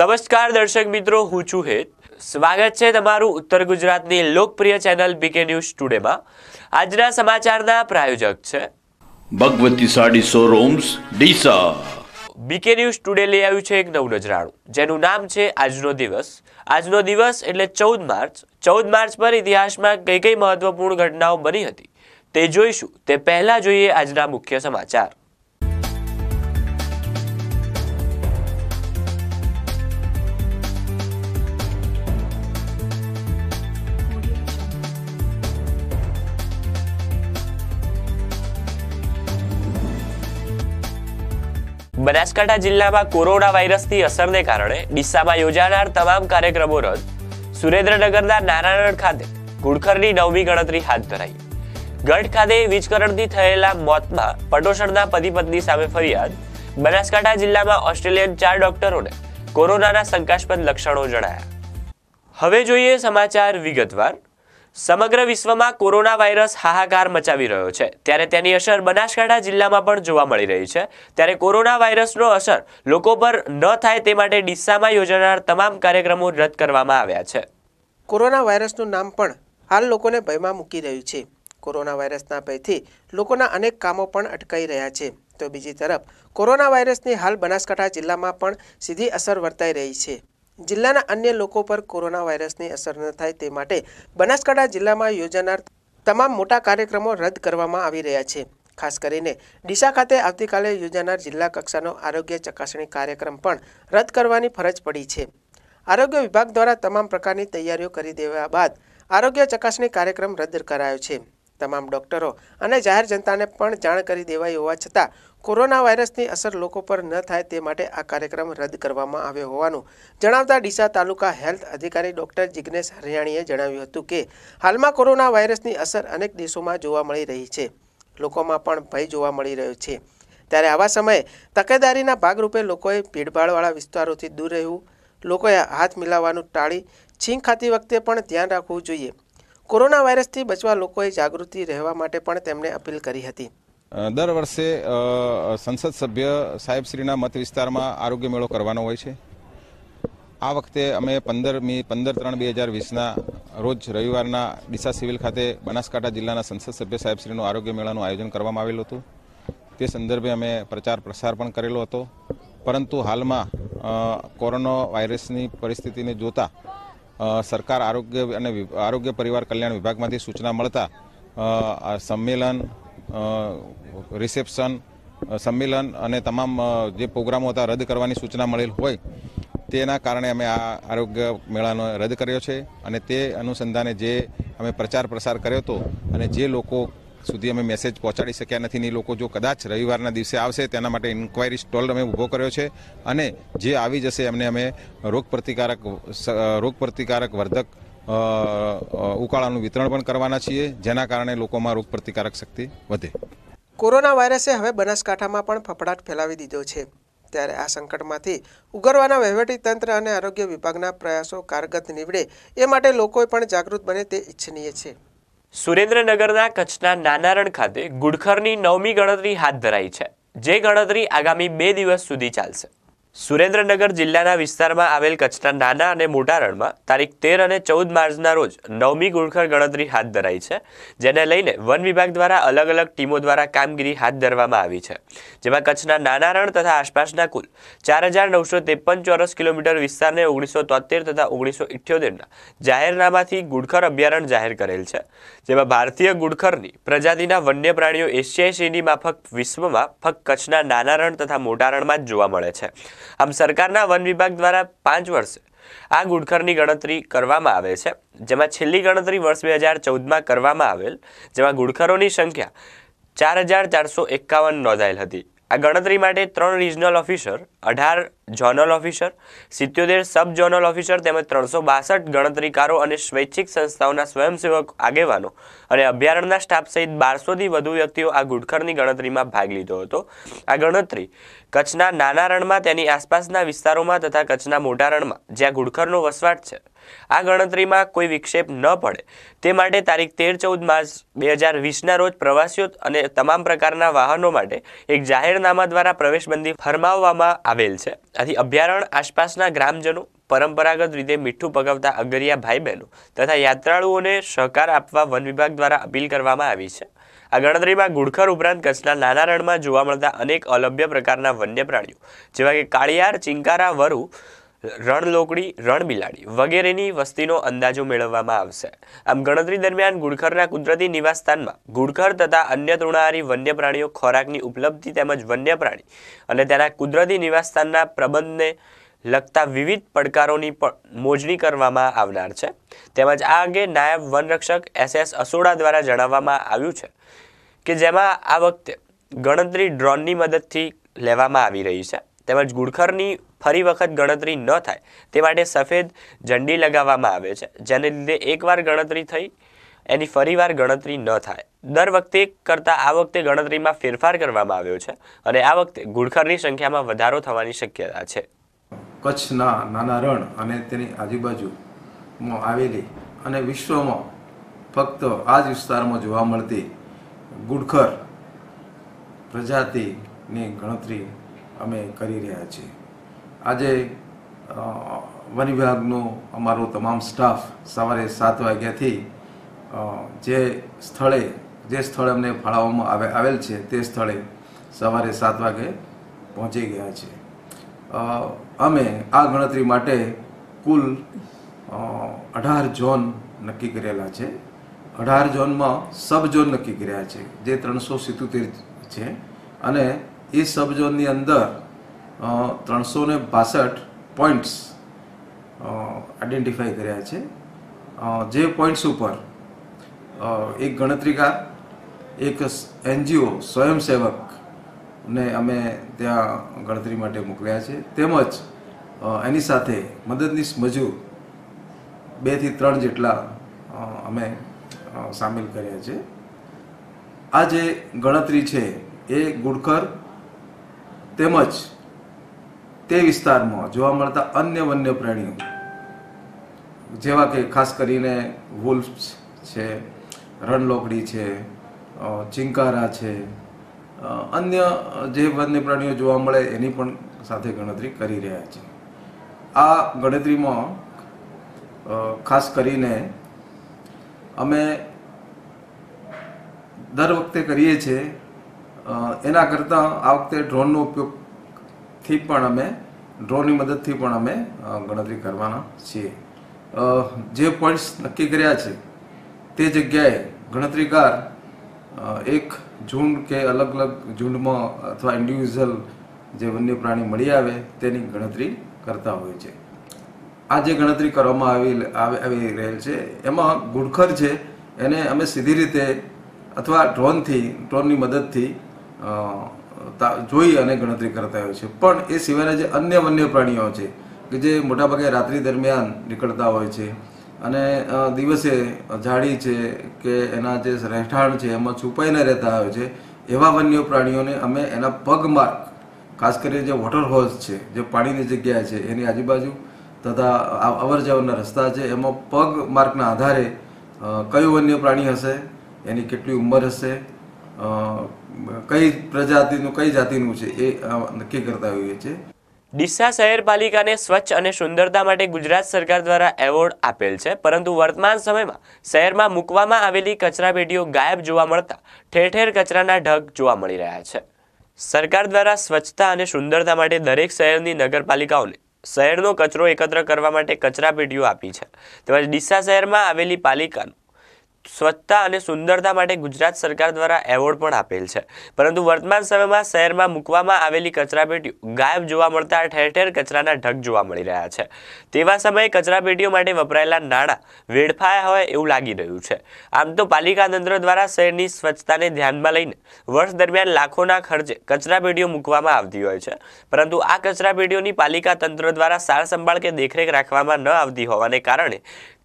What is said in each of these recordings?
નમસ્કાર દર્શક મિત્રો હું છું હેત સ્વાગત છે તમારું ઉત્તર ગુજરાતની લોકપ્રિય ચેનલ બીકે ન્યૂઝ ટુડેમાં આજના સમાચારના પ્રાયોજક છે Bhagwati sari showrooms Deesa BK news today લઈ આવ્યું છે એક નવું નજરાણું જેનું નામ છે આજનો દિવસ આજનો દિવસ એટલે ચૌદ માર્ચ ચૌદ માર્ચ પર ઇતિહાસમાં કઈ કઈ મહત્વપૂર્ણ ઘટનાઓ બની હતી તે જોઈશું તે પહેલાં જોઈએ આજના મુખ્ય સમાચાર બનાસકાંઠા જિલ્લામાં કોરોના વાયરસની અસરને કારણે ડીસામાં યોજાનાર તમામ કાર્યક્રમો રદ સુરેન્દ્રનગરના નારાયણ ખાતે ઘુડખરની નવમી ગણતરી હાથ ધરાઈ ગઢ ખાતે વીજકરણથી થયેલા મોતમાં પટોસરના પતિ પત્ની સામે ફરિયાદ બનાસકાંઠા જિલ્લામાં ઓસ્ટ્રેલિયન ચાર ડોક્ટરોને કોરોનાના શંકાસ્પદ લક્ષણો જણાયા હવે જોઈએ સમાચાર વિગતવાર સમગ્ર વિશ્વમાં કોરોના વાયરસ હાહાકાર મચાવી રહ્યો છે ત્યારે તેની અસર બનાસકાંઠા જિલ્લામાં પણ જોવા મળી રહી છે ત્યારે કોરોના વાયરસનો અસર લોકો પર ન થાય તે માટે ડિસ્સામાં યોજાનાર તમામ કાર્યક્રમો રદ કરવામાં આવ્યા છે કોરોના વાયરસનું નામ પણ હાલ લોકોને ભયમાં મૂકી રહ્યું છે કોરોના વાયરસના ભયથી લોકોના અનેક કામો પણ અટકાઈ રહ્યા છે તો બીજી તરફ કોરોના વાયરસની હાલ બનાસકાંઠા જિલ્લામાં પણ સીધી અસર વર્તાઈ રહી છે જિલ્લાના અન્ય લોકો પર કોરોના વાયરસની અસર ન થાય તે માટે બનાસકાંઠા જિલ્લામાં યોજાનાર તમામ મોટા કાર્યક્રમો રદ કરવામાં આવી રહ્યા છે ખાસ કરીને ડીસા ખાતે આવતીકાલે યોજાનાર જિલ્લા કક્ષાનો આરોગ્ય ચકાસણી કાર્યક્રમ પણ રદ કરવાની ફરજ પડી છે આરોગ્ય વિભાગ દ્વારા તમામ પ્રકારની તૈયારીઓ કરી દેવા બાદ આરોગ્ય ચકાસણી કાર્યક્રમ રદ કરાયો છે તમામ ડોક્ટરો અને જાહેર જનતાને પણ જાણ કરી દેવાઈ હોવા છતાં કોરોના વાયરસની અસર લોકો પર ન થાય તે માટે આ કાર્યક્રમ રદ કરવામાં આવ્યો હોવાનું જણાવતા ડીસા તાલુકા હેલ્થ અધિકારી ડોક્ટર જિજ્ઞેશ હરિયાણીએ જણાવ્યું હતું કે હાલમાં કોરોના વાયરસની અસર અનેક દેશોમાં જોવા મળી રહી છે લોકોમાં પણ ભય જોવા મળી રહ્યો છે ત્યારે આવા સમયે તકેદારીના ભાગરૂપે લોકોએ ભીડભાડવાળા વિસ્તારોથી દૂર રહેવું લોકોએ હાથ મિલાવવાનું ટાળી છીંક ખાતી વખતે પણ ધ્યાન રાખવું જોઈએ કોરોના વાયરસથી બચવા લોકોએ જાગૃતિ રહેવા માટે પણ તેમણે અપીલ કરી હતી દર વર્ષે સંસદ સભ્ય સાહેબશ્રીના મત વિસ્તારમાં આરોગ્ય મેળો કરવાનો હોય છે આ વખતે અમે પંદર મી પંદર ત્રણ બે હજાર વીસના રોજ રવિવારના ડીસા સિવિલ ખાતે બનાસકાંઠા જિલ્લાના સંસદ સભ્ય સાહેબશ્રીનું આરોગ્ય મેળાનું આયોજન કરવામાં આવેલું હતું તે સંદર્ભે અમે પ્રચાર પ્રસાર પણ કરેલો હતો પરંતુ હાલમાં કોરોના વાયરસની પરિસ્થિતિને જોતા સરકાર આરોગ્ય અને આરોગ્ય પરિવાર કલ્યાણ વિભાગમાંથી સૂચના મળતા સંમેલન રિસેપ્શન સંમેલન અને તમામ જે પ્રોગ્રામો હતા રદ કરવાની સૂચના મળેલ હોય તેના કારણે અમે આ આરોગ્ય મેળાનો રદ કર્યો છે અને તે અનુસંધાને જે અમે પ્રચાર પ્રસાર કર્યો હતો અને જે લોકો સુધી અમે મેસેજ પહોંચાડી શક્યા નથી ને લોકો જો કદાચ રવિવારના દિવસે આવશે તેના માટે ઇન્ક્વાયરી સ્ટોલ અમે ઊભો કર્યો છે અને જે આવી જશે એમને અમે રોગપ્રતિકારક રોગપ્રતિકારક વર્ધક ઉકાળાનું વિતરણ પણ કરવાના છીએ જેના કારણે લોકોમાં રોગ પ્રતિકારક શક્તિ વધે કોરોના વાયરસે હવે બનાસકાંઠામાં પણ ફફડાટ ફેલાવી દીધો છે ત્યારે આ સંકટમાંથી ઉગરવાના વહીવટી તંત્ર અને આરોગ્ય વિભાગના પ્રયાસો કારગત નીવડે એ માટે લોકોએ પણ જાગૃત બને તે ઈચ્છનીય છે સુરેન્દ્રનગરના કચ્છના નાનારણ ખાતે ગુડખરની નવમી ગણતરી હાથ ધરાઈ છે જે ગણતરી આગામી બે દિવસ સુધી ચાલશે સુરેન્દ્રનગર જિલ્લાના વિસ્તારમાં આવેલ કચ્છના નાના અને મોટા રણમાં તારીખ તેર અને ચૌદ માર્ચના રોજ નવમી ગુણખર ગણતરી હાથ ધરાઈ છે જેને લઈને વન વિભાગ દ્વારા અલગ અલગ ટીમો દ્વારા કામગીરી હાથ ધરવામાં આવી છે જેમાં કચ્છના નાના રણ તથા આસપાસના કુલ ચાર હજાર નવસો ત્રેપન ચોરસ કિલોમીટર વિસ્તારને ઓગણીસો તોતેર તથા ઓગણીસો ઇઠ્યોતેરના જાહેરનામાથી ગુડખર અભયારણ્ય જાહેર કરેલ છે જેમાં ભારતીય ગુડખરની પ્રજાતિના વન્ય પ્રાણીઓ એશિયાઈ સિંહની માફક વિશ્વમાં ફક્ત કચ્છના નાના રણ તથા મોટા રણમાં જ જોવા મળે છે આમ સરકારના વન વિભાગ દ્વારા પાંચ વર્ષ આ ગુડખરની ગણતરી કરવામાં આવે છે જેમાં છેલ્લી ગણતરી વર્ષ બે હજાર ચૌદમાં કરવામાં આવેલ જેમાં ગુડખરોની સંખ્યા ચાર હજાર ચારસો એકાવન નોંધાયેલ હતી આ ગણતરી માટે ત્રણ રિજનલ ઓફિસર અઢાર ઝોનલ ઓફિસર સિત્યોતેર સબ ઝોનલ ઓફિસર તેમજ ત્રણસો બાસઠ ગણતરીકારો અને સ્વૈચ્છિક સંસ્થાઓના સ્વયંસેવક આગેવાનો અને અભયારણ્યના સ્ટાફ સહિત બારસોથી વધુ વ્યક્તિઓ આ ઘુડખરની ગણતરીમાં ભાગ લીધો હતો આ ગણતરી કચ્છના નાના રણમાં તેની આસપાસના વિસ્તારોમાં તથા કચ્છના મોટા રણમાં જ્યાં ઘુડખરનો વસવાટ છે આ ગણતરીમાં કોઈ વિક્ષેપ ન પડે તે માટે તારીખ તેર ચૌદ માર્ચ બે હજાર વીસના રોજ પ્રવાસીઓ અને તમામ પ્રકારના વાહનો માટે એક જાહેરનામા દ્વારા પ્રવેશબંધી ફરમાવવામાં આવેલ છે આથી અભયારણ્ય આસપાસના ગ્રામજનો પરંપરાગત રીતે મીઠું પકવતા અગરિયા ભાઈ બહેનો તથા યાત્રાળુઓને સહકાર આપવા વન વિભાગ દ્વારા અપીલ કરવામાં આવી છે આ ગણતરીમાં ગુડખર ઉપરાંત કચ્છના નાના રણમાં જોવા મળતા અનેક અલભ્ય પ્રકારના વન્ય પ્રાણીઓ જેવા કે કાળિયાર ચિંકારા વરુ રણલોકડી રણબિલાડી વગેરેની વસ્તીનો અંદાજો મેળવવામાં આવશે આમ ગણતરી દરમિયાન ગુડખરના કુદરતી નિવાસસ્થાનમાં ગુડખર તથા અન્ય તૃણાહારી વન્ય પ્રાણીઓ ખોરાકની ઉપલબ્ધિ તેમજ વન્ય પ્રાણી અને તેના કુદરતી નિવાસસ્થાનના પ્રબંધને લગતા વિવિધ પડકારોની પણ મોજણી કરવામાં આવનાર છે તેમજ આ અંગે નાયબ વનરક્ષક એસ એસ અસોડા દ્વારા જણાવવામાં આવ્યું છે કે જેમાં આ વખતે ગણતરી ડ્રોનની મદદથી લેવામાં આવી રહી છે તેમજ ગુડખરની ફરી વખત ગણતરી ન થાય તે માટે સફેદ ઝંડી લગાવવામાં આવે છે જેને લીધે એકવાર ગણતરી થઈ એની ફરીવાર ગણતરી ન થાય દર વખતે કરતાં આ વખતે ગણતરીમાં ફેરફાર કરવામાં આવ્યો છે અને આ વખતે ગુડખરની સંખ્યામાં વધારો થવાની શક્યતા છે કચ્છના નાના રણ અને તેની આજુબાજુમાં આવેલી અને વિશ્વમાં ફક્ત આ જ વિસ્તારમાં જોવા મળતી ગુડખર પ્રજાતિની ગણતરી અમે કરી રહ્યા છીએ આજે વન વિભાગનો અમારો તમામ સ્ટાફ સવારે સાત વાગ્યાથી જે સ્થળે જે સ્થળે અમને ફાળવવામાં આવે આવેલ છે તે સ્થળે સવારે સાત વાગે પહોંચી ગયા છે અમે આ ગણતરી માટે કુલ અઢાર ઝોન નક્કી કરેલા છે અઢાર ઝોનમાં સબ ઝોન નક્કી કર્યા છે જે ત્રણસો સિત્તોતેર છે અને એ સબઝોનની અંદર ત્રણસો ને બાસઠ પોઈન્ટ્સ આઈડેન્ટિફાઈ કર્યા છે જે પોઈન્ટ્સ ઉપર એક ગણતરીકાર એક એનજીઓ સ્વયંસેવકને અમે ત્યાં ગણતરી માટે મોકલ્યા છે તેમજ એની સાથે મદદનીશ મજૂર બેથી ત્રણ જેટલા અમે સામેલ કર્યા છે આ જે ગણતરી છે એ ગુડખર તેમજ તે વિસ્તારમાં જોવા મળતા અન્ય વન્ય પ્રાણીઓ જેવા કે ખાસ કરીને વુલ્ફ્સ છે રણલોકડી છે ચિંકારા છે અન્ય જે વન્ય પ્રાણીઓ જોવા મળે એની પણ સાથે ગણતરી કરી રહ્યા છે આ ગણતરીમાં ખાસ કરીને અમે દર વખતે કરીએ છીએ એના કરતાં આ વખતે ડ્રોનનો ઉપયોગથી પણ અમે ડ્રોનની મદદથી પણ અમે ગણતરી કરવાના છીએ જે પોઈન્ટ્સ નક્કી કર્યા છે તે જગ્યાએ ગણતરીકાર એક ઝુંડ કે અલગ અલગ ઝૂંડમાં અથવા ઇન્ડિવિઝ્યુઅલ જે વન્ય પ્રાણી મળી આવે તેની ગણતરી કરતા હોય છે આ જે ગણતરી કરવામાં આવી આવી રહેલ છે એમાં ઘુડખર છે એને અમે સીધી રીતે અથવા ડ્રોનથી ડ્રોનની મદદથી જોઈ અને ગણતરી કરતા હોય છે પણ એ સિવાયના જે અન્ય વન્ય પ્રાણીઓ છે કે જે મોટાભાગે રાત્રિ દરમિયાન નીકળતા હોય છે અને દિવસે ઝાડી છે કે એના જે રહેઠાણ છે એમાં છુપાઈને રહેતા હોય છે એવા વન્ય પ્રાણીઓને અમે એના પગમાર્ગ ખાસ કરીને જે વોટર હોલ્સ છે જે પાણીની જગ્યા છે એની આજુબાજુ તથા અવર જવરના રસ્તા છે એમાં પગ માર્કના આધારે કયું વન્ય પ્રાણી હશે એની કેટલી ઉંમર હશે કઈ પ્રજાતિનું કઈ જાતિનું છે એ નક્કી કરતા હોઈએ છીએ ડીસા શહેરપાલિકાને સ્વચ્છ અને સુંદરતા માટે ગુજરાત સરકાર દ્વારા એવોર્ડ આપેલ છે પરંતુ વર્તમાન સમયમાં શહેરમાં મૂકવામાં આવેલી કચરાપેટીઓ ગાયબ જોવા મળતા ઠેર ઠેર કચરાના ઢગ જોવા મળી રહ્યા છે સરકાર દ્વારા સ્વચ્છતા અને સુંદરતા માટે દરેક શહેરની નગરપાલિકાઓને શહેરનો કચરો એકત્ર કરવા માટે કચરાપેટીઓ આપી છે તેમજ ડીસા શહેરમાં આવેલી પાલિકાનું સ્વચ્છતા અને સુંદરતા માટે ગુજરાત સરકાર દ્વારા એવોર્ડ પણ આપેલ છે પરંતુ વર્તમાન સમયમાં શહેરમાં મૂકવામાં આવેલી કચરાપેટી ગાયબ જોવા મળતા ઠેર ઠેર કચરાના ઢગ જોવા મળી રહ્યા છે તેવા સમયે કચરાપેટીઓ માટે વપરાયેલા નાણાં વેડફાયા હોય એવું લાગી રહ્યું છે આમ તો પાલિકા તંત્ર દ્વારા શહેરની સ્વચ્છતાને ધ્યાનમાં લઈને વર્ષ દરમિયાન લાખોના ખર્ચે કચરાપેટીઓ મૂકવામાં આવતી હોય છે પરંતુ આ કચરાપેટીઓની પાલિકા તંત્ર દ્વારા સારસંભાળ કે દેખરેખ રાખવામાં ન આવતી હોવાને કારણે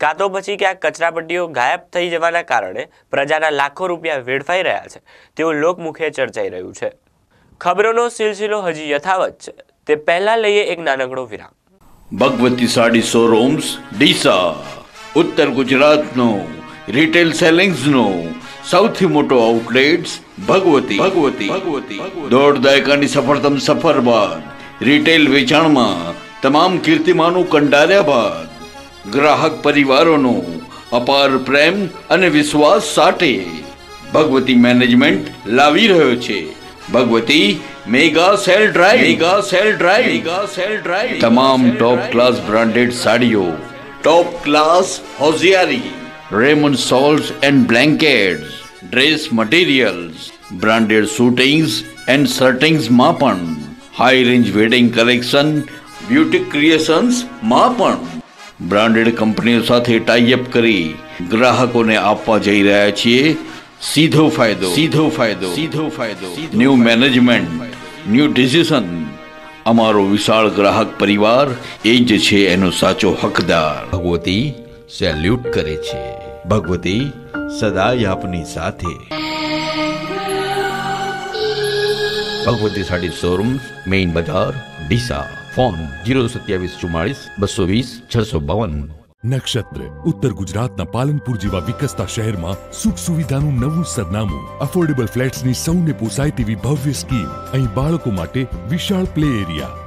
કાં તો પછી ક્યાંક કચરાપેટીઓ ગાયબ થઈ જવા બનાવવાના કારણે પ્રજાના લાખો રૂપિયા વેડફાઈ રહ્યા છે તેવું લોકમુખે ચર્ચાઈ રહ્યું છે ખબરોનો સિલસિલો હજી યથાવત છે તે પહેલા લઈએ એક નાનકડો વિરામ ભગવતી સાડી શોરૂમ્સ ડીસા ઉત્તર ગુજરાતનો રિટેલ સેલિંગ્સનો સૌથી મોટો આઉટલેટ્સ ભગવતી ભગવતી ભગવતી દોઢ દાયકાની સફળતમ સફર બાદ રિટેલ વેચાણમાં તમામ કીર્તિમાનું કંડાર્યા બાદ ગ્રાહક પરિવારોનું અપાર પ્રેમ અને વિશ્વાસ સાથે ભગવતી મેનેજમેન્ટ લાવી રહ્યો છે Bhagwati mega sale drive mega sale drive mega sale drive તમામ ટોપ ક્લાસ બ્રાન્ડેડ સાડીઓ ટોપ ક્લાસ હોઝિયારી રેમન્ડ સોલ્ટ and blankets dress materials branded suitings and શર્ટિંગ્સમાં પણ high range wedding collection beauty ક્રિએશન્સમાં પણ બ્રાન્ડેડ કંપનીઓ સાથે ટાઈઅપ કરી ગ્રાહકોને આપવા જઈ રહ્યા છીએ સીધો ફાયદો સીધો ફાયદો સીધો ફાયદો ન્યૂ મેનેજમેન્ટ ન્યૂ ડિસિઝન અમારો વિશાળ ગ્રાહક પરિવાર એ જ છે એનો સાચો હકદાર ભગવતી સેલ્યુટ કરે છે ભગવતી સદાય આપની સાથે ભગવતી સાડી શોરૂમ મેઇન બજાર ડીસા ફોન જીરો સત્યાવીસ ચુમ્માળીસ બસો વીસ છસો બાવન નક્ષત્ર ઉત્તર ગુજરાતના પાલનપુર જેવા વિકસતા શહેરમાં સુખ સુવિધાનું નવું સરનામું અફોર્ડેબલ ફ્લેટ્સની સૌને પોસાય તેવી ભવ્ય સ્કીમ અહીં બાળકો માટે વિશાળ પ્લે એરિયા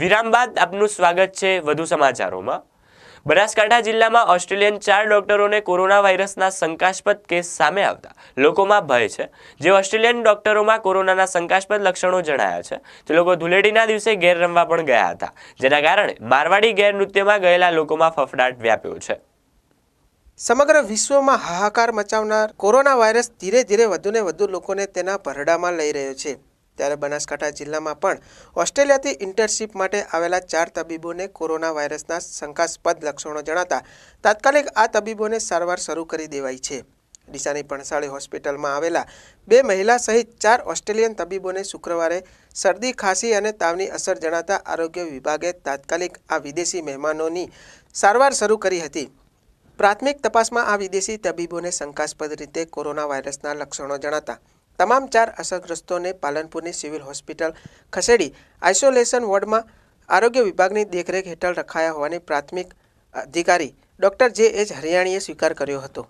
વિરામ બાદ આપનું સ્વાગત છે વધુ સમાચારોમાં બનાસકાંઠા જિલ્લામાં ઓસ્ટ્રેલિયન ચાર ડોક્ટરોને કોરોના વાયરસના શંકાસ્પદ કેસ સામે આવતા લોકોમાં ભય છે જે ઓસ્ટ્રેલિયન ડોક્ટરોમાં કોરોનાના શંકાસ્પદ લક્ષણો જણાયા છે તે લોકો ધૂળેટીના દિવસે ગેર રમવા પણ ગયા હતા જેના કારણે મારવાડી નૃત્યમાં ગયેલા લોકોમાં ફફડાટ વ્યાપ્યો છે સમગ્ર વિશ્વમાં હાહાકાર મચાવનાર કોરોના વાયરસ ધીરે ધીરે વધુને વધુ લોકોને તેના પરડામાં લઈ રહ્યો છે ત્યારે બનાસકાંઠા જિલ્લામાં પણ ઓસ્ટ્રેલિયાથી ઇન્ટર્નશીપ માટે આવેલા ચાર તબીબોને કોરોના વાયરસના શંકાસ્પદ લક્ષણો જણાતા તાત્કાલિક આ તબીબોને સારવાર શરૂ કરી દેવાઈ છે ડીસાની પણસાળી હોસ્પિટલમાં આવેલા બે મહિલા સહિત ચાર ઓસ્ટ્રેલિયન તબીબોને શુક્રવારે શરદી ખાંસી અને તાવની અસર જણાતા આરોગ્ય વિભાગે તાત્કાલિક આ વિદેશી મહેમાનોની સારવાર શરૂ કરી હતી પ્રાથમિક તપાસમાં આ વિદેશી તબીબોને શંકાસ્પદ રીતે કોરોના વાયરસના લક્ષણો જણાતા તમામ ચાર અસરગ્રસ્તોને પાલનપુરની સિવિલ હોસ્પિટલ ખસેડી આઇસોલેશન વોર્ડમાં આરોગ્ય વિભાગની દેખરેખ હેઠળ રખાયા હોવાની પ્રાથમિક અધિકારી ડૉક્ટર જે એચ હરિયાણીએ સ્વીકાર કર્યો હતો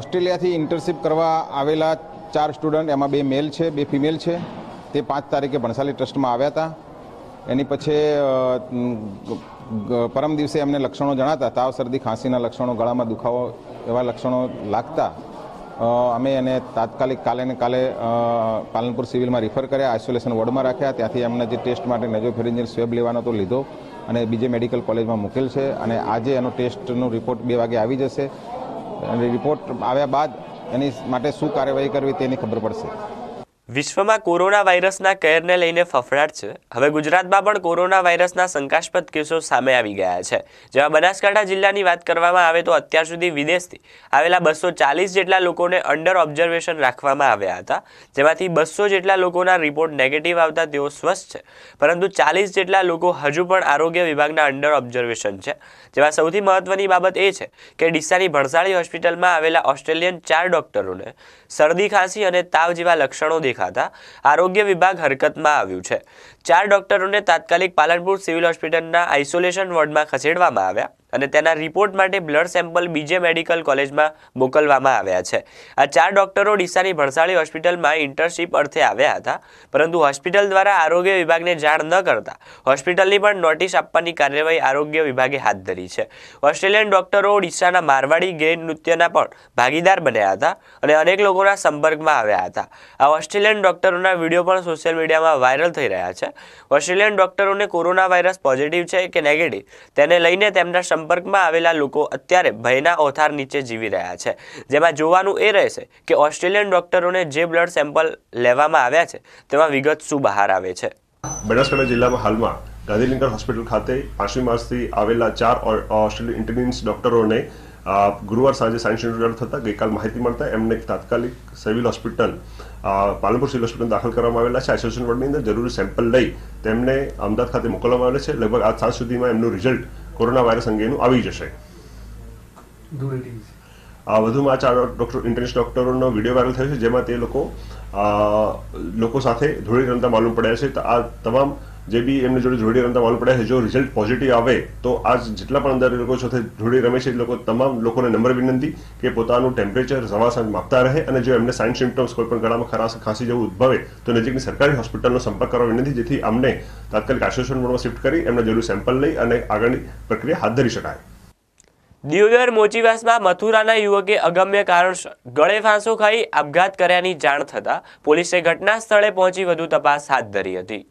ઓસ્ટ્રેલિયાથી ઇન્ટરશિપ કરવા આવેલા ચાર સ્ટુડન્ટ એમાં બે મેલ છે બે ફિમેલ છે તે પાંચ તારીખે ભણસાલી ટ્રસ્ટમાં આવ્યા હતા એની પછી પરમ દિવસે એમને લક્ષણો જણાતા તાવ શરદી ખાંસીના લક્ષણો ગળામાં દુખાવો એવા લક્ષણો લાગતા અમે એને તાત્કાલિક કાલે ને કાલે પાલનપુર સિવિલમાં રિફર કર્યા આઇસોલેશન વોર્ડમાં રાખ્યા ત્યાંથી એમને જે ટેસ્ટ માટે નજો નેજોફેરિન્જિન સ્વેબ લેવાનો તો લીધો અને બીજે મેડિકલ કોલેજમાં મૂકેલ છે અને આજે એનો ટેસ્ટનો રિપોર્ટ બે વાગે આવી જશે અને રિપોર્ટ આવ્યા બાદ એની માટે શું કાર્યવાહી કરવી તેની ખબર પડશે વિશ્વમાં કોરોના વાયરસના કેરને લઈને ફફડાટ છે હવે ગુજરાતમાં પણ કોરોના વાયરસના શંકાસ્પદ કેસો સામે આવી ગયા છે જેમાં બનાસકાંઠા જિલ્લાની વાત કરવામાં આવે તો અત્યાર સુધી વિદેશથી આવેલા બસો ચાલીસ જેટલા લોકોને અંડર ઓબ્ઝર્વેશન રાખવામાં આવ્યા હતા જેમાંથી બસો જેટલા લોકોના રિપોર્ટ નેગેટિવ આવતા તેઓ સ્વસ્થ છે પરંતુ ચાલીસ જેટલા લોકો હજુ પણ આરોગ્ય વિભાગના અંડર ઓબ્ઝર્વેશન છે જેમાં સૌથી મહત્વની બાબત એ છે કે ડીસાની ભણસાળી હોસ્પિટલમાં આવેલા ઓસ્ટ્રેલિયન ચાર ડોક્ટરોને શરદી ખાંસી અને તાવ જેવા લક્ષણો દેખાય ખાતા આરોગ્ય વિભાગ હરકતમાં આવ્યું છે ચાર ડોક્ટરોને તાત્કાલિક પાલનપુર સિવિલ હોસ્પિટલના આઇસોલેશન વોર્ડમાં ખસેડવામાં આવ્યા અને તેના રિપોર્ટ માટે બ્લડ સેમ્પલ બીજે મેડિકલ કોલેજમાં મોકલવામાં આવ્યા છે આ ચાર ડોક્ટરો ડીસાની ભણસાળી હોસ્પિટલમાં ઇન્ટર્નશીપ અર્થે આવ્યા હતા પરંતુ હોસ્પિટલ દ્વારા આરોગ્ય વિભાગને જાણ ન કરતા હોસ્પિટલની પણ નોટિસ આપવાની કાર્યવાહી આરોગ્ય વિભાગે હાથ ધરી છે ઓસ્ટ્રેલિયન ડોક્ટરો ડીસાના મારવાડી ગેય નૃત્યના પણ ભાગીદાર બન્યા હતા અને અનેક લોકોના સંપર્કમાં આવ્યા હતા આ ઓસ્ટ્રેલિયન ડોક્ટરોના વિડીયો પણ સોશિયલ મીડિયામાં વાયરલ થઈ રહ્યા છે ઓસ્ટ્રેલિયન ડોક્ટરોને કોરોના વાયરસ પોઝિટિવ છે કે નેગેટિવ તેને લઈને તેમના સંપર્કમાં આવેલા લોકો અત્યારે ભયના ઓથાર નીચે જીવી રહ્યા છે જેમાં જોવાનું એ રહેશે કે ઓસ્ટ્રેલિયન ડોક્ટરોને જે બ્લડ સેમ્પલ લેવામાં આવ્યા છે તેમાં વિગત શું બહાર આવે છે બનાસકાંઠા જિલ્લામાં હાલમાં ગાંધીનગર હોસ્પિટલ ખાતે પાંચમી માર્ચથી આવેલા ચાર ઓસ્ટ્રેલિયન ઇન્ટેલિજન્સ ડોક્ટરોને ગુરુવાર સાંજે સાયન્સ ઇન્સ્ટિટ્યૂટ થતાં ગઈકાલ માહિતી મળતા એમને તાત્કાલિક civil hospital Palanpur civil hospital દાખલ કરવામાં આવેલા છે આઇસોલેશન વોર્ડની અંદર જરૂરી સેમ્પલ લઈ તેમને અમદાવાદ ખાતે મોકલવામાં આવેલા છે લગભગ આજ સાંજ સુધીમાં એમનું રિઝલ્ટ કોરોના વાયરસ અંગેનું આવી જશે આ વધુમાં ચાર ડોક્ટર ઇન્ટરનેશનલ ડોક્ટરોનો વિડીયો વાયરલ થયો છે જેમાં તે લોકો લોકો સાથે ધોળી રમતા માલુમ પડ્યા છે તો આ તમામ જે બી એમની જોડે જોડી રમતા માલુમ પડે છે જો રિઝલ્ટ પોઝિટિવ આવે તો આજ જેટલા પણ અંદર લોકો સાથે જોડી રમે છે એ લોકો તમામ લોકોને નંબર વિનંતી કે પોતાનું ટેમ્પરેચર સવા સાંજ માપતા રહે અને જો એમને સાઇન સિમ્ટમ્સ કોઈ પણ ગળામાં ખરાશ ખાંસી જેવું ઉદભવે તો નજીકની સરકારી હોસ્પિટલનો સંપર્ક કરવા વિનંતી જેથી અમને તાત્કાલિક આઇસોલેશન વોર્ડમાં શિફ્ટ કરી એમને જરૂર સેમ્પલ લઈ અને આગળની પ્રક્રિયા હાથ ધરી શકાય દિયોદર મોચીવાસમાં મથુરાના યુવકે અગમ્ય કારણસર ગળે ફાંસો ખાઈ આપઘાત કર્યાની જાણ થતાં પોલીસે ઘટના સ્થળે પહોંચી વધુ તપાસ હાથ ધરી હતી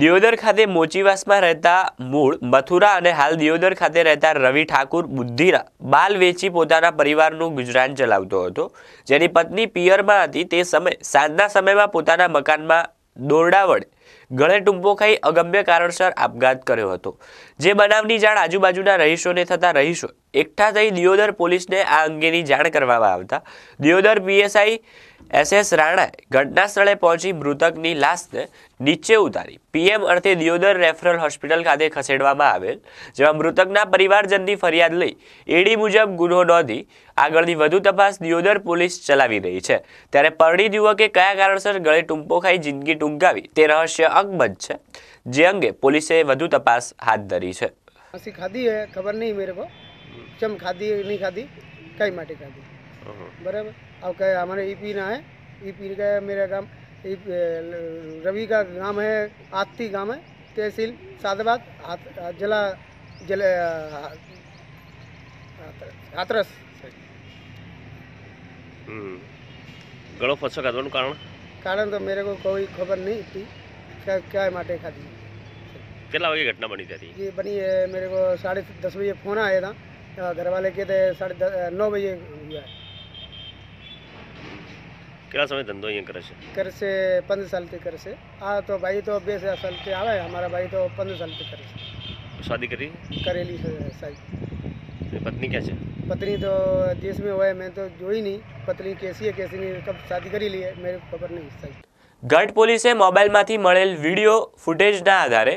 દિયોદર ખાતે મોચીવાસમાં રહેતા મૂળ મથુરા અને હાલ દિયોદર ખાતે રહેતા રવિ ઠાકુર બુદ્ધિરા બાલ વેચી પોતાના પરિવારનું ગુજરાન ચલાવતો હતો જેની પત્ની પિયરમાં હતી તે સમય સાંજના સમયમાં પોતાના મકાનમાં દોરડા વડે ગળે ટૂંપો ખાઈ અગમ્ય કારણસર આપઘાત કર્યો હતો જે બનાવની જાણ આજુબાજુના રહીશોને થતા રહીશો એકઠા થઈ દિયોદર પોલીસને આ અંગેની જાણ કરવામાં આવતા દિયોદર પીએસઆઈ એસએસ રાણાએ ઘટના સ્થળે પહોંચી મૃતકની લાશને નીચે ઉતારી પીએમ અર્થે દિયોદર રેફરલ હોસ્પિટલ ખાતે ખસેડવામાં આવેલ જેમાં મૃતકના પરિવારજનની ફરિયાદ લઈ એડી મુજબ ગુનો નોંધી આગળની વધુ તપાસ દિયોદર પોલીસ ચલાવી રહી છે ત્યારે પરણિત યુવકે કયા કારણસર ગળે ટૂંપો ખાઈ જિંદગી ટૂંકાવી તે રહસ્ય અંગબંધ છે જે અંગે પોલીસે વધુ તપાસ હાથ ધરી છે ખબર નહીં મેરે ચમ ખાધી નહીં ખાધી કઈ માટે ખાધી બરાબર अब कहे हमारे ई पी ना है ई पी का मेरा काम रवि का गांव है आती गांव है तहसील सादाबाद जिला जिला હાથરસ ગળો ફસો કાઢવાનું કારણ કારણ તો મેરે કો કોઈ ખબર નહીં હતી કે ક્યા માટે ખાધી કેટલા વાગે ઘટના બની હતી એ બની મેરે કો સાડી દસ બજે ફોન આવ્યા હતા घर वाले के थे साढ़े नौ बजे हुआ કેટલા સમય ધંધો અહીંયા કરે છે કરે છે પંદર સાલથી કરે છે આ તો ભાઈ તો બે સાલથી આવે અમારા ભાઈ તો પંદર સાલથી કરે છે શાદી કરી કરેલી છે સાહેબ પત્ની ક્યાં છે પત્ની તો દેશ મેં હોય મેં તો જોઈ નહીં પત્ની કેસી કેસીની કબ શાદી કરી લઈએ મેરે ખબર નહીં સાહેબ ગઢ પોલીસે મોબાઈલમાંથી મળેલ વિડીયો ફૂટેજના આધારે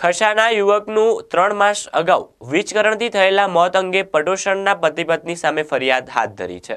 ખસાના યુવકનું ત્રણ માસ અગાઉ વીજકરણથી થયેલા મોત અંગે પટોસણના પતિ પત્ની સામે ફરિયાદ હાથ ધરી છે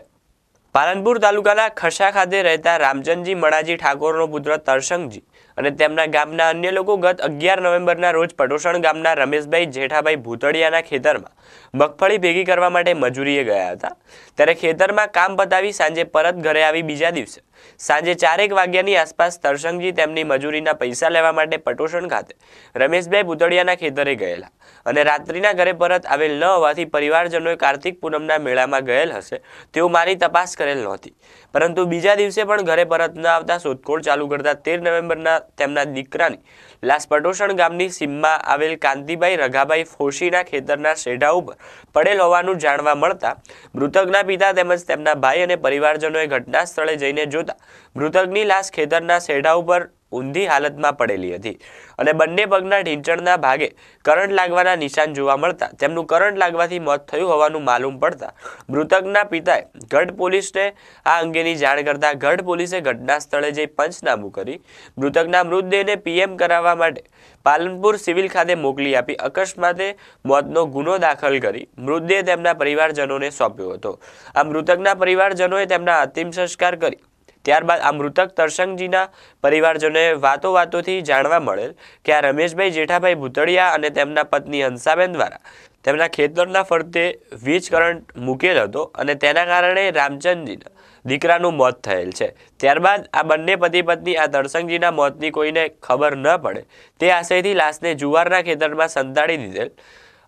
પાલનપુર તાલુકાના ખસા ખાતે રહેતા રામજનજી મણાજી ઠાકોરનો પુત્ર તરસંગજી અને તેમના ગામના અન્ય લોકો ગત અગિયાર નવેમ્બરના રોજ પટોષણ ગામના રમેશભાઈ જેઠાભાઈ ભૂતળિયાના ખેતરમાં મગફળી ભેગી કરવા માટે મજૂરીએ ગયા હતા ત્યારે ખેતરમાં કામ પતાવી સાંજે પરત ઘરે આવી બીજા દિવસે સાંજે ચારેક વાગ્યાની આસપાસ તરસંગજી તેમની મજૂરીના પૈસા લેવા માટે પટોષણ ખાતે રમેશભાઈ ભૂતળિયાના ખેતરે ગયેલા અને રાત્રિના ઘરે પરત આવેલ ન હોવાથી પરિવારજનોએ કાર્તિક પૂનમના મેળામાં ગયેલ હશે તેવું મારી તપાસ કરેલ નહોતી પરંતુ બીજા દિવસે પણ ઘરે પરત ન આવતા શોધખોળ ચાલુ કરતા તેર નવેમ્બરના તેમના દીકરાની લાશ પટોષણ ગામની સીમમાં આવેલ કાંતિભાઈ રઘાભાઈ ફોશીના ખેતરના શેઢા ઉપર પડેલ હોવાનું જાણવા મળતા મૃતકના પિતા તેમજ તેમના ભાઈ અને પરિવારજનોએ ઘટના સ્થળે જઈને જોતા મૃતકની લાશ ખેતરના શેઢા ઉપર ઊંધી હાલતમાં પડેલી હતી અને બંને પગના ઢીંચણના ભાગે કરંટ લાગવાના નિશાન જોવા મળતા તેમનું કરંટ લાગવાથી મોત થયું હોવાનું માલુમ પડતા મૃતકના પિતાએ ગઢ પોલીસને આ અંગેની જાણ કરતા ગઢ પોલીસે ઘટના સ્થળે જઈ પંચનામું કરી મૃતકના મૃતદેહને પીએમ કરાવવા માટે પાલનપુર સિવિલ ખાતે મોકલી આપી અકસ્માતે મોતનો ગુનો દાખલ કરી મૃતદેહ તેમના પરિવારજનોને સોંપ્યો હતો આ મૃતકના પરિવારજનોએ તેમના અંતિમ સંસ્કાર કરી ત્યારબાદ આ મૃતક તરસંગજીના પરિવારજનોએ વાતો વાતોથી જાણવા મળેલ કે આ રમેશભાઈ જેઠાભાઈ ભૂતળિયા અને તેમના પત્ની હંસાબેન દ્વારા તેમના ખેતરના ફરતે વીજ કરંટ મૂકેલ હતો અને તેના કારણે રામચંદજીના દીકરાનું મોત થયેલ છે ત્યારબાદ આ બંને પતિ પત્ની આ તરસંગજીના મોતની કોઈને ખબર ન પડે તે આશયથી લાશને જુવારના ખેતરમાં સંતાડી દીધેલ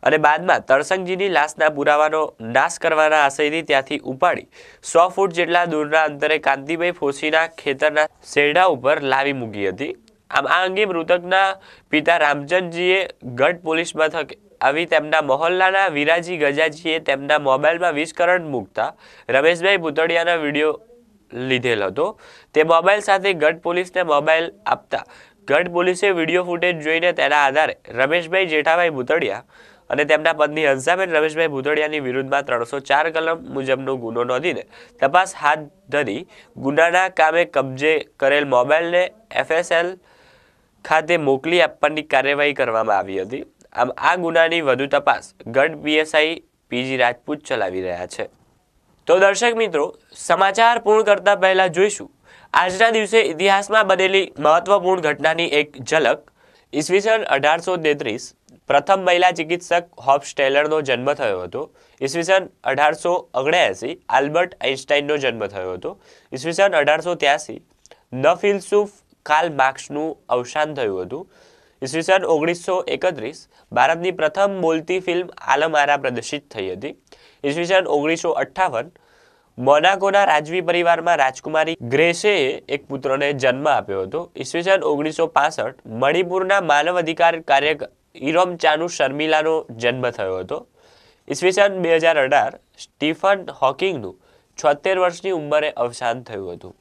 અને બાદમાં તરસંગજીની લાશના પુરાવાનો નાશ કરવાના આશયની ત્યાંથી ઉપાડી સો ફૂટ જેટલા દૂરના અંતરે કાંતિભાઈ ફોસીના ખેતરના શેરડા ઉપર લાવી મૂકી હતી આમ આ અંગે મૃતકના પિતા રામચંદજીએ ગઢ પોલીસ મથકે આવી તેમના મહોલ્લાના વિરાજી ગજાજીએ તેમના મોબાઈલમાં વીજ કરંટ મૂકતા રમેશભાઈ ભૂતળિયાના વિડીયો લીધેલ હતો તે મોબાઈલ સાથે ગઢ પોલીસને મોબાઈલ આપતા ગઢ પોલીસે વિડીયો ફૂટેજ જોઈને તેના આધારે રમેશભાઈ જેઠાભાઈ ભૂતળિયા અને તેમના પત્ની હંસાબેન રમેશભાઈ ભૂતોડિયાની વિરુદ્ધમાં ત્રણસો ચાર કલમ મુજબનો ગુનો નોંધીને તપાસ હાથ ધરી ગુનાના કામે કબજે કરેલ મોબાઈલને એફએસએલ ખાતે મોકલી આપવાની કાર્યવાહી કરવામાં આવી હતી આમ આ ગુનાની વધુ તપાસ ગઢ પીએસઆઈ પીજી રાજપૂત ચલાવી રહ્યા છે તો દર્શક મિત્રો સમાચાર પૂર્ણ કરતા પહેલા જોઈશું આજના દિવસે ઇતિહાસમાં બનેલી મહત્વપૂર્ણ ઘટનાની એક ઝલક ઈસવીસન અઢારસો તેત્રીસ પ્રથમ મહિલા ચિકિત્સક હોપ સ્ટેલરનો જન્મ થયો હતો ઈસવીસન અઢારસો ઓગણએંસી આલ્બર્ટ આઇન્સ્ટાઇનનો જન્મ થયો હતો ઈસવીસન અઢારસો ત્યાસી નફિલસુફ કાલ કાર્લ માર્ક્સનું અવસાન થયું હતું ઈસવીસન ઓગણીસો એકત્રીસ ભારતની પ્રથમ બોલતી ફિલ્મ આલમ આરા પ્રદર્શિત થઈ હતી ઈસવીસન ઓગણીસો અઠ્ઠાવન મોનાકોના રાજવી પરિવારમાં રાજકુમારી ગ્રેસે એક પુત્રને જન્મ આપ્યો હતો ઈસવીસન ઓગણીસો પાસઠ મણિપુરના માનવ અધિકાર કાર્યક ઇરોમ ચાનુ શર્મિલાનો જન્મ થયો હતો ઈસવીસન બે હજાર અઢાર સ્ટીફન હોકિંગનું છોતેર વર્ષની ઉંમરે અવસાન થયું હતું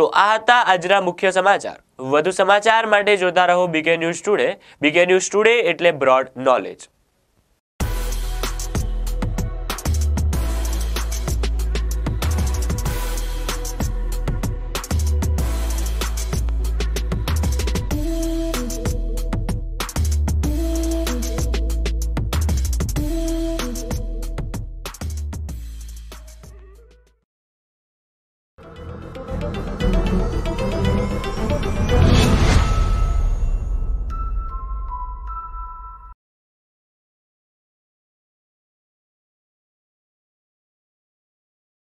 તો આ હતા આજના મુખ્ય સમાચાર વધુ સમાચાર માટે જોતા રહો BK news today BK news today એટલે બ્રોડ નોલેજ